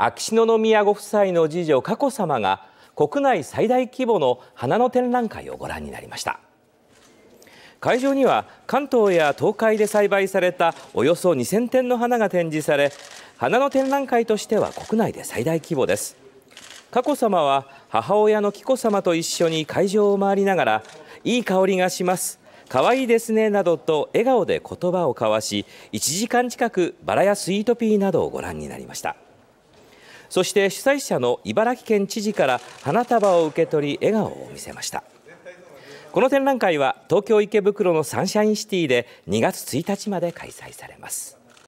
秋篠宮ご夫妻の次女佳子さまが国内最大規模の花の展覧会をご覧になりました会場には関東や東海で栽培されたおよそ2000点の花が展示され花の展覧会としては国内で最大規模です佳子さまは母親の紀子さまと一緒に会場を回りながらいい香りがします可愛いですねなどと笑顔で言葉を交わし1時間近くバラやスイートピーなどをご覧になりましたそして主催者の茨城県知事から花束を受け取り笑顔を見せましたこの展覧会は東京池袋のサンシャインシティで2月1日まで開催されます